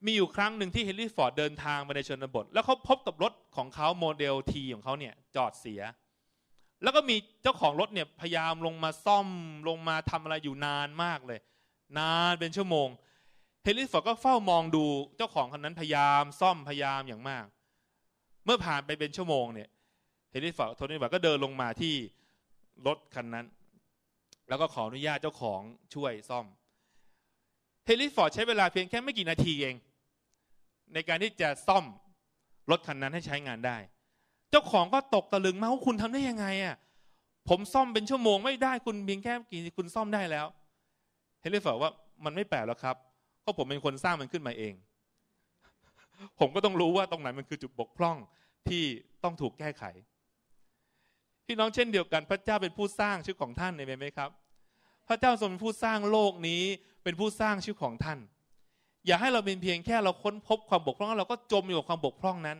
Speaker 1: มีอยู่ครั้งหนึ่งที่เฮนรี่ฟอร์ดเดินทางไปในชนบท แล้วเขาพบกับรถของเขาโมเดลทีของเขาเนี่ยจอดเสีย แล้วก็มีเจ้าของรถเนี่ยพยายามลงมาซ่อมลงมาทำอะไรอยู่นานมากเลย นานเป็นชั่วโมงเฮลิฟอร์ก็เฝ้ามองดูเจ้าของคนนั้นพยายาม ซ่อมพยายามอย่างมาก เมื่อผ่านไปเป็นชั่วโมงเนี่ยเฮลิฟอร์โทนี่บอกก็เดินลงมาที่รถคันนั้น แล้วก็ขออนุญาตเจ้าของช่วยซ่อมเฮลิฟอร์ใช้เวลาเพียงแค่ไม่กี่นาทีเอง ในการที่จะซ่อมรถคันนั้นให้ใช้งานได้ เจ้าของก็ตกตะลึงมากว่าคุณทำได้ยังไงอ่ะผมซ่อมเป็นชั่วโมงไม่ได้คุณเพียงแค่กี่คุณซ่อมได้แล้วเฮลิฟอร์ว่ามันไม่แปลกหรอกครับพราะผมเป็นคนสร้างมันขึ้นมาเอง ผมก็ต้องรู้ว่าตรงไหนมันคือจุดบกพร่อง ที่ต้องถูกแก้ไข พี่น้องเช่นเดียวกันพระเจ้าเป็นผู้สร้างชื่อของท่านเห็นไหมครับ พระเจ้าทรงเป็นผู้สร้างโลกนี้เป็นผู้สร้างชื่อของท่าน อย่าให้เราเป็นเพียงแค่เราค้นพบความบกพร่อง แล้วเราก็จมอยู่กับความบกพร่องนั้น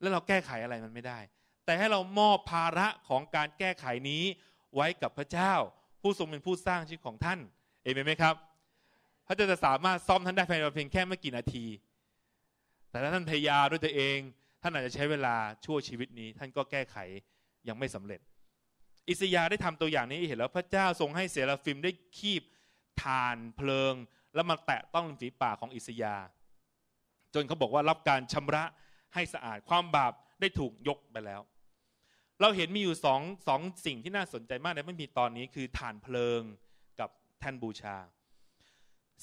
Speaker 1: แล้วเราแก้ไขอะไรมันไม่ได้ แต่ให้เรามอบภาระของการแก้ไขนี้ไว้กับพระเจ้า ผู้ทรงเป็นผู้สร้างชื่อของท่าน เอเมนไหมครับจาจะสามารถซ่อมท่านได้ภายในเพียงแค่ไม่กี่นาที แต่ถ้าท่านพยายามด้วยตัวเอง ท่านอาจจะใช้เวลาชั่วชีวิตนี้ ท่านก็แก้ไขยังไม่สำเร็จ อิสยาได้ทำตัวอย่างนี้เห็นแล้วพระเจ้าทรงให้เสราฟิมได้คีบทานเพลิง แล้วมาแตะต้องฝีปากของอิสยา จนเขาบอกว่ารับการชำระให้สะอาด ความบาปได้ถูกยกไปแล้ว เราเห็นมีอยู่สองสองสิ่งที่น่าสนใจมากในพระมีตอนนี้คือฐานเพลิงกับแท่นบูชา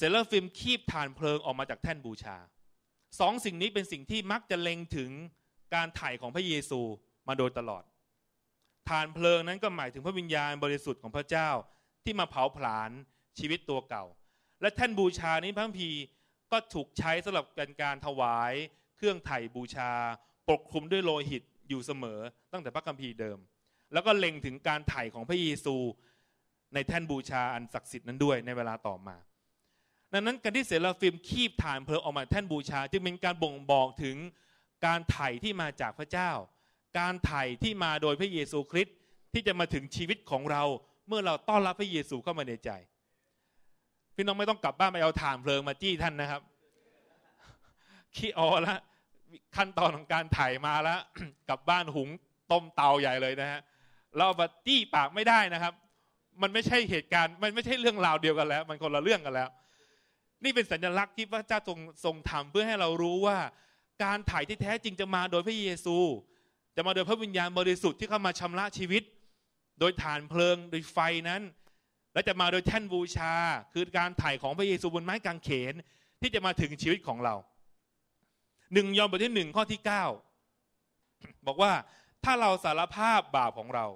Speaker 1: เซลฟิมคีบฐานเพลิง ออกมาจากแท่นบูชา สองสิ่งนี้เป็นสิ่งที่มักจะเล็งถึงการถ่ายของพระเยซูมาโดยตลอดฐานเพลิงนั้นก็หมายถึงพระวิญญาณบริสุทธิ์ของพระเจ้าที่มาเผาผลาญชีวิตตัวเก่า และแท่นบูชานี้พระพีก็ถูกใช้สำหรับการการถวายเครื่องไถ่บูชาปกคลุมด้วยโลหิตอยู่เสมอตั้งแต่พระคัมภีร์เดิม แล้วก็เล็งถึงการไถ่ของพระเยซู ในแท่นบูชาอันศักดิ์สิทธิ์นั้นด้วยในเวลาต่อมาดังนั้นการที่เสราฟิมคีบฐานเพลิงออกมาแท่นบูชา จึงเป็นการบ่งบอกถึงการไถ่ที่มาจากพระเจ้า การไถ่ที่มาโดยพระเยซูคริสต์ที่จะมาถึงชีวิตของเราเมื่อเราต้อนรับพระเยซูเข้ามาในใจ พี่น้องไม่ต้องกลับบ้านไปเอาฐานเพลิงมาจี้ท่านนะครับขี้ออละขั้นตอนของการไถ่มาแล้วกลับบ้านหุงต้มเตาใหญ่เลยนะฮะเราเอามาจี้ปากไม่ได้นะครับ มันไม่ใช่เหตุการณ์มันไม่ใช่เรื่องราวเดียวกันแล้ว มันคนละเรื่องกันแล้วนี่เป็นสัญลักษณ์ที่พระเจ้าทรงทรงทำเพื่อให้เรารู้ว่า การถ่ายที่แท้จริงจะมาโดยพระเยซู จะมาโดยพระวิญญาณบริสุทธิ์ที่เข้ามาชำระชีวิต โดยฐานเพลิงโดยไฟนั้น และจะมาโดยแท่นบูชา คือการถ่ายของพระเยซูบนไม้กางเขนที่จะมาถึงชีวิตของเราหนึ่งยอห์นบทที่หนึ่งข้อที่เก้าบอกว่าถ้าเราสารภาพบาปของเรา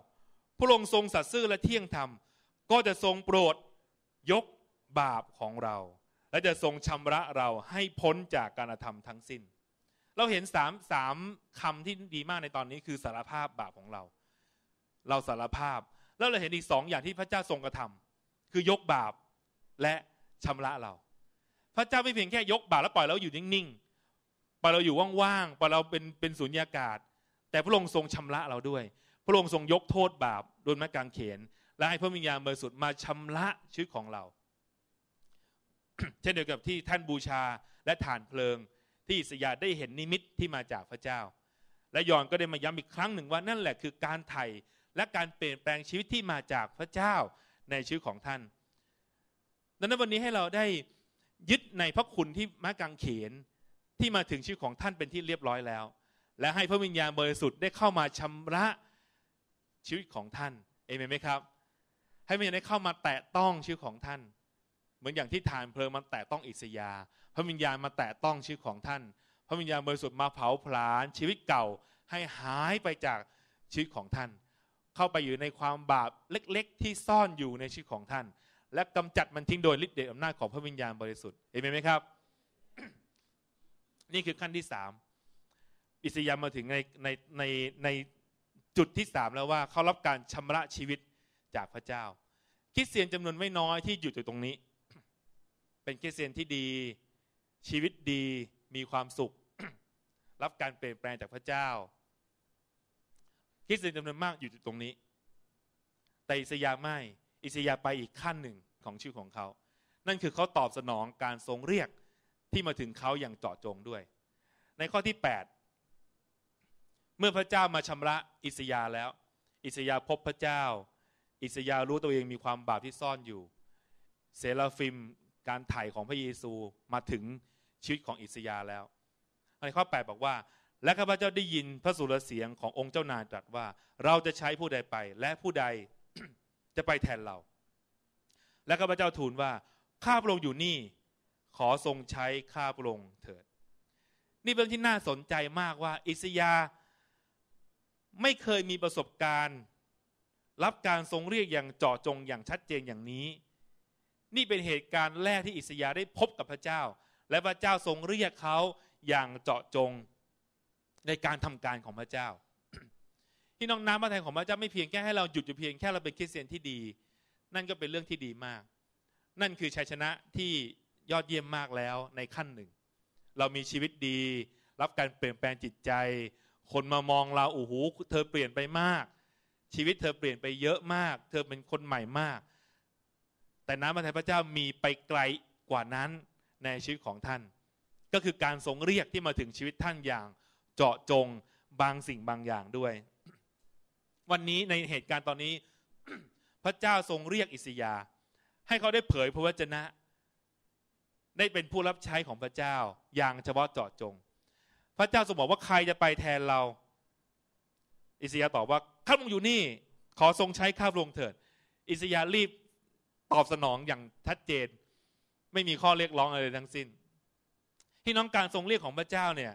Speaker 1: พระองค์ทรงสัตย์ซื่อและเที่ยงธรรม ก็จะทรงโปรดยกบาปของเราและจะทรงชำระเราให้พ้นจากการธรรมทั้งสิ้น เราเห็นสามสามคำที่ดีมากในตอนนี้คือสารภาพบาปของเรา เราสารภาพ แล้วเราเห็นอีกสองอย่างที่พระเจ้าทรงกระทำคือยกบาปและชำระเรา พระเจ้าไม่เพียงแค่ยกบาปแล้วปล่อย เราอยู่นิ่งๆปล่อยเราอยู่ว่างๆปล่อยเราเป็นเป็นสุญญากาศ แต่พระองค์ทรงชำระเราด้วย พระองค์ทรงยกโทษบาปโดนแม้กางเขนและให้พระวิญญาณบริสุทธิ์มาชำระชีวิตของเราเช่นเดียวกับที่ท่านบูชาและฐานเพลิง ที่อิสยาได้เห็นนิมิตที่มาจากพระเจ้า และยอนก็ได้มาย้ำอีกครั้งหนึ่งว่านั่นแหละคือการไถ่และการเปลี่ยนแปลงชีวิตที่มาจากพระเจ้า ในชีวิตของท่าน ดังนั้นวันนี้ให้เราได้ยึดในพระคุณที่มะกังเขนที่มาถึงชีวิตของท่านเป็นที่เรียบร้อยแล้ว และให้พระวิญญาณบริสุทธิ์ได้เข้ามาชำระชีวิตของท่านเอเมนไหมครับให้วิญญาณได้เข้ามาแตะต้องชีวิตของท่านเหมือนอย่างที่ฐานเพลิงมันแตะต้องอิสยา พระวิญญาณมาแตะต้องชีวิตของท่าน พระวิญญาณบริสุทธิ์มาเผาผลาญชีวิตเก่าให้หายไปจากชีวิตของท่าน เข้าไปอยู่ในความบาปเล็กๆ ที่ซ่อนอยู่ในชีวิตของท่าน และกำจัดมันทิ้งโดยฤทธิ์เดชอำนาจของพระวิญญาณบริสุทธิ์เห็นไหมครับ นี่คือขั้นที่สามอิสยาห์มาถึงในในในในจุดที่สามแล้วว่าเขารับการชำระชีวิตจากพระเจ้าคริสเตียนจำนวนไม่น้อยที่อยู่ตรงนี้เป็นคริสเตียนที่ดี ชีวิตดีมีความสุข รับการเปลี่ยนแปลงจากพระเจ้าคริสเตียนจำนวนมากอยู่ตรงนี้แต่อิสยาไม่อิสยาไปอีกขั้นหนึ่งของชื่อของเขา นั่นคือเขาตอบสนองการทรงเรียกที่มาถึงเขาอย่างเจาะจงด้วย ในข้อที่8เมื่อพระเจ้ามาชำระอิสยาแล้ว อิสยาพบพระเจ้า อิสยารู้ตัวเองมีความบาปที่ซ่อนอยู่เซลาฟิมการไถ่ของพระเยซูมาถึงชีวิตของอิสยาแล้วในข้อ8บอกว่า และข้าพเจ้าได้ยินพระสุรเสียงขององค์เจ้านายตรัสว่าเราจะใช้ผู้ใดไป และผู้ใดจะไปแทนเรา และข้าพเจ้าทูลว่าข้าพระองค์อยู่นี่ ขอทรงใช้ข้าพระองค์เถิด นี่เป็นที่น่าสนใจมากว่า อิสยาไม่เคยมีประสบการณ์ รับการทรงเรียกอย่างเจาะจงอย่างชัดเจนอย่างนี้นี่เป็นเหตุการณ์แรกที่อิสยาได้พบกับพระเจ้า และพระเจ้าทรงเรียกเขาอย่างเจาะจงในการทำการของพระเจ้าที่น้องน้ำพระทัยของพระเจ้าไม่เพียงแค่ให้เราหยุดอยู่เพียงแค่เราเป็นคริสเตียนที่ดี นั่นก็เป็นเรื่องที่ดีมาก นั่นคือชัยชนะที่ยอดเยี่ยมมากแล้วในขั้นหนึ่ง เรามีชีวิตดีรับการเปลี่ยนแปลงจิตใจ คนมามองเราโอ้โหเธอเปลี่ยนไปมาก ชีวิตเธอเปลี่ยนไปเยอะมาก เธอเป็นคนใหม่มากแต่น้ำพระทัยพระเจ้ามีไปไกลกว่านั้นในชีวิตของท่าน ก็คือการทรงเรียกที่มาถึงชีวิตท่านอย่างเจาะจงบางสิ่งบางอย่างด้วย วันนี้ในเหตุการณ์ตอนนี้พระเจ้าทรงเรียกอิสยา ให้เขาได้เผยพระวจนะได้เป็นผู้รับใช้ของพระเจ้าอย่างเฉพาะเจาะจง พระเจ้าทรงบอกว่าใครจะไปแทนเรา อิสยาตอบว่าข้าพงอยู่นี่ขอทรงใช้ข้าพงเถิด อิสยารีบตอบสนองอย่างชัดเจนไม่มีข้อเรียกร้องอะไรทั้งสิ้นที่น้องการทรงเรียกของพระเจ้าเนี่ย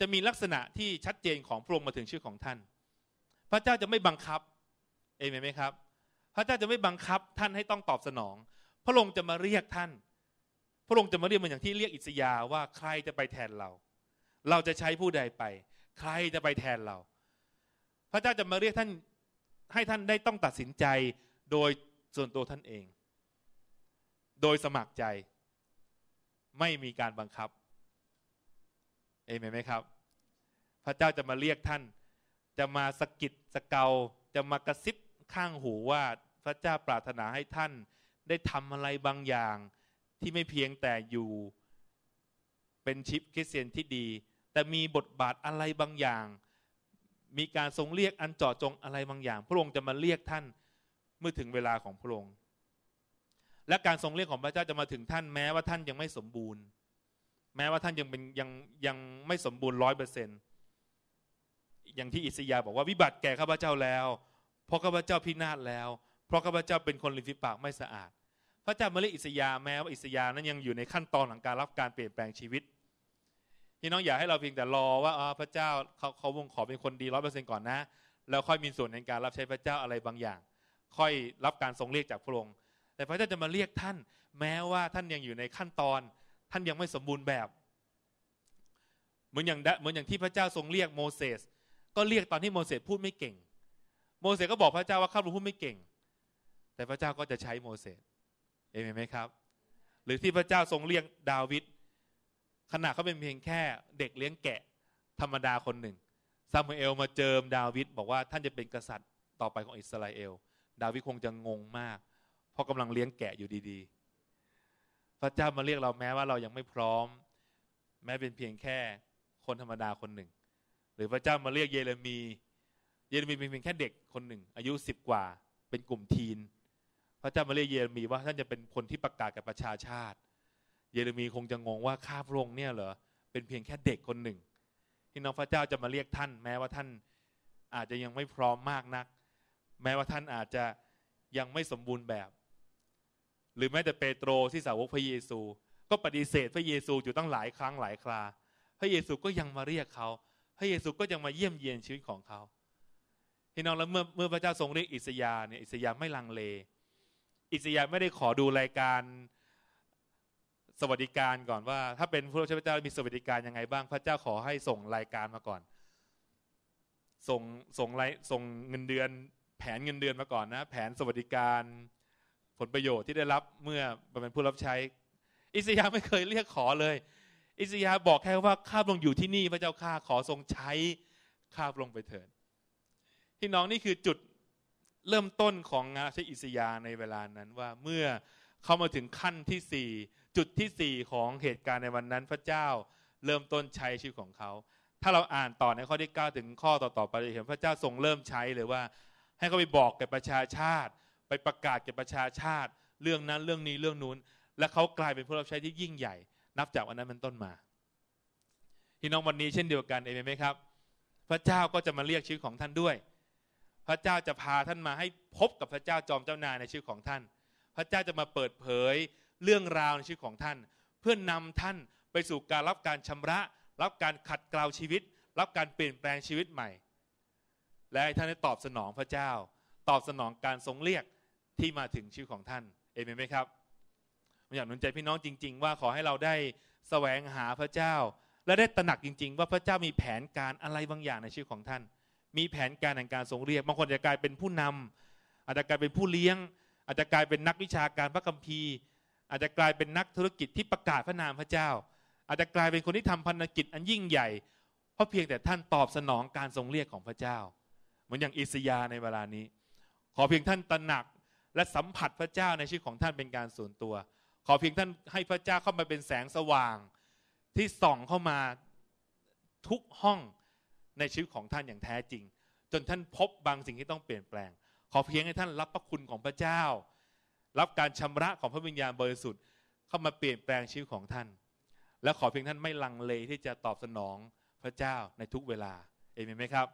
Speaker 1: จะมีลักษณะที่ชัดเจนของพระองค์มาถึงชื่อของท่าน พระเจ้าจะไม่บังคับเอเมนไหมครับ พระเจ้าจะไม่บังคับท่านให้ต้องตอบสนอง พระองค์จะมาเรียกท่าน พระองค์จะมาเรียกมันอย่างที่เรียกอิสยาว่าใครจะไปแทนเรา เราจะใช้ผู้ใดไป ใครจะไปแทนเรา พระเจ้าจะมาเรียกท่านให้ท่านได้ต้องตัดสินใจโดยส่วนตัวท่านเองโดยสมัครใจ ไม่มีการบังคับเอเมนไหมครับ พระเจ้าจะมาเรียกท่าน จะมาสกิดสเกาจะมากระซิบข้างหูว่าพระเจ้าปรารถนาให้ท่าน ได้ทำอะไรบางอย่างที่ไม่เพียงแต่อยู่เป็นชิปคริสเตียนที่ดี แต่มีบทบาทอะไรบางอย่าง มีการทรงเรียกอันเจาะจงอะไรบางอย่าง พระองค์จะมาเรียกท่านเมื่อถึงเวลาของพระองค์และการทรงเรียกของพระเจ้าจะมาถึงท่าน แม้ว่าท่านยังไม่สมบูรณ์ แม้ว่าท่านยังเป็นยังยังไม่สมบูรณ์ร้อยเปอร์เซนอย่างที่อิสยาบอกว่าวิบัติแก่ข้าพเจ้าแล้ว เพราะข้าพเจ้าพินาศแล้ว เพราะข้าพเจ้าเป็นคนลิ้นฝีปากไม่สะอาดพระเจ้ามาเรียกอิสยาแม้ว่าอิสยานั้นยังอยู่ในขั้นตอนของการรับการเปลี่ยนแปลงชีวิตพี่น้องอย่าให้เราเพียงแต่รอว่าพระเจ้าเขาเขาวงขอเป็นคนดีร้อยเปอร์เซ็นต์ก่อนนะแล้วค่อยมีส่วนในการรับใช้พระเจ้าอะไรบางอย่าง ค่อยรับการทรงเรียกจากพระองค์แต่พระเจ้าจะมาเรียกท่านแม้ว่าท่านยังอยู่ในขั้นตอนท่านยังไม่สมบูรณ์แบบ เหมือนอย่างเหมือนอย่างที่พระเจ้าทรงเรียกโมเสสก็เรียกตอนที่โมเสสพูดไม่เก่ง โมเสสก็บอกพระเจ้าว่าข้าพพูดไม่เก่ง แต่พระเจ้าก็จะใช้โมเสสเอเมนไหมครับ หรือที่พระเจ้าทรงเรียกดาวิดขณะเขาเป็นเพียงแค่เด็กเลี้ยงแกะธรรมดาคนหนึ่งซามูเอลมาเจิมดาวิดบอกว่าท่านจะเป็นกษัตริย์ต่อไปของอิสราเอล ดาวิดคงจะงงมากพราะกำลังเลี้ยงแกะอยู่ดีๆ พระเจ้ามาเรียกเราแม้ว่าเรายังไม่พร้อม แม้เป็นเพียงแค่คนธรรมดาคนหนึ่ง หรือพระเจ้ามาเรียกเยเรมีเยเรมีเป็นเพียงแค่เด็กคนหนึ่ง อายุสิบกว่าเป็นกลุ่มทีนพระเจ้ามาเรียกเยเรมีว่าท่านจะเป็นคนที่ประกาศกับประชาชาติ เยเรมีคงจะงงว่าข้าพระองค์เนี่ยเหรอเป็นเพียงแค่เด็กคนหนึ่ง ที่น้องพระเจ้าจะมาเรียกท่าน แม้ว่าท่านอาจจะยังไม่พร้อมมากนัก แม้ว่าท่านอาจจะยังไม่สมบูรณ์แบบหรือแม้แต่เปโตรที่สาวกพระเยซู ก็ปฏิเสธพระเยซูอยู่ตั้งหลายครั้งหลายคราพระเยซูก็ยังมาเรียกเขา พระเยซูก็ยังมาเยี่ยมเยียนชีวิตของเขาพี่น้องแล้วเมื่อเมื่อพระเจ้าทรงเรียกอิสยาเนี่ยอิสยาไม่ลังเลอิสยาไม่ได้ขอดูรายการสวัสดิการก่อนว่า ถ้าเป็นผู้รับใช้พระเจ้ามีสวัสดิการยังไงบ้างพระเจ้าขอให้ส่งรายการมาก่อนส่งส่งรส่งเงินเดือน แผนเงินเดือนมาก่อนนะ แผนสวัสดิการผลประโยชน์ที่ได้รับเมื่อเป็นผู้รับใช้ อิสยาไม่เคยเรียกขอเลย อิสยาบอกแค่ว่าข้าพลงอยู่ที่นี่พระเจ้าข้า ขอทรงใช้ข้าพลงไปเถิดพี่น้องนี่คือจุดเริ่มต้นของงานใช้อิสยาในเวลานั้นว่าเมื่อเข้ามาถึงขั้นที่สี่จุดที่สี่ของเหตุการณ์ในวันนั้นพระเจ้าเริ่มต้นใช้ชีวิตของเขา ถ้าเราอ่านต่อในข้อที่9ถึงข้อต่อๆไปเห็น พระเจ้าทรงเริ่มใช้เลยว่าให้เขาไปบอกแก่ประชาชาติไปประกาศแก่ประชาชาติ เรื่องนั้นเรื่องนี้เรื่องนู้น และเขากลายเป็นผู้รับใช้ที่ยิ่งใหญ่ นับจากวันนั้นเป็นต้นมาพี่น้องวันนี้เช่นเดียวกันเองไหมครับ พระเจ้าก็จะมาเรียกชื่อของท่านด้วย พระเจ้าจะพาท่านมาให้พบกับพระเจ้าจอมเจ้านายในชื่อของท่าน พระเจ้าจะมาเปิดเผยเรื่องราวในชื่อของท่าน เพื่อนนำท่านไปสู่การรับการชำระ รับการขัดเกลาชีวิตรับการเปลี่ยนแปลงชีวิตใหม่ และให้ท่านได้ตอบสนองพระเจ้า ตอบสนองการทรงเรียกที่มาถึงชีวิตของท่าน เอเมนไหมครับอยากหนุนใจพี่น้องจริง ๆ ว่าขอให้เราได้แสวงหาพระเจ้า และได้ตระหนักจริง ๆ ว่าพระเจ้ามีแผนการอะไรบางอย่างในชีวิตของท่าน มีแผนการแห่งการทรงเรียกบางคนจะกลายเป็นผู้นำ อาจจะกลายเป็นผู้เลี้ยง อาจจะกลายเป็นนักวิชาการพระคัมภีร์ อาจจะกลายเป็นนักธุรกิจที่ประกาศพระนามพระเจ้า อาจจะกลายเป็นคนที่ทำพันธกิจอันยิ่งใหญ่เพราะเพียงแต่ท่านตอบสนองการทรงเรียกของพระเจ้า เหมือนอย่างอิสยาในเวลานี้ ขอเพียงท่านตระหนักและสัมผัสพระเจ้าในชีวิตของท่านเป็นการส่วนตัว ขอเพียงท่านให้พระเจ้าเข้ามาเป็นแสงสว่างที่ส่องเข้ามาทุกห้องในชีวิตของท่านอย่างแท้จริง จนท่านพบบางสิ่งที่ต้องเปลี่ยนแปลง ขอเพียงให้ท่านรับพระคุณของพระเจ้า รับการชำระของพระวิญญาณบริสุทธิ์เข้ามาเปลี่ยนแปลงชีวิตของท่าน และขอเพียงท่านไม่ลังเลที่จะตอบสนองพระเจ้าในทุกเวลาเอเมนไหมครับ